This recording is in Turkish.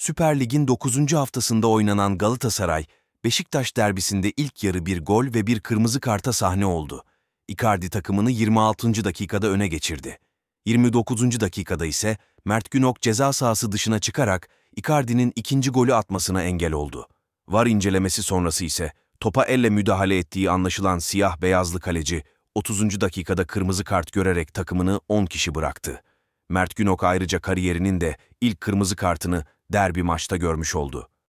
Süper Lig'in 9. haftasında oynanan Galatasaray, Beşiktaş derbisinde ilk yarı bir gol ve bir kırmızı karta sahne oldu. Icardi takımını 26. dakikada öne geçirdi. 29. dakikada ise Mert Günok ceza sahası dışına çıkarak Icardi'nin ikinci golü atmasına engel oldu. VAR incelemesi sonrası ise topa elle müdahale ettiği anlaşılan siyah-beyazlı kaleci 30. dakikada kırmızı kart görerek takımını 10 kişi bıraktı. Mert Günok ayrıca kariyerinin de ilk kırmızı kartını derbi maçta görmüş oldu.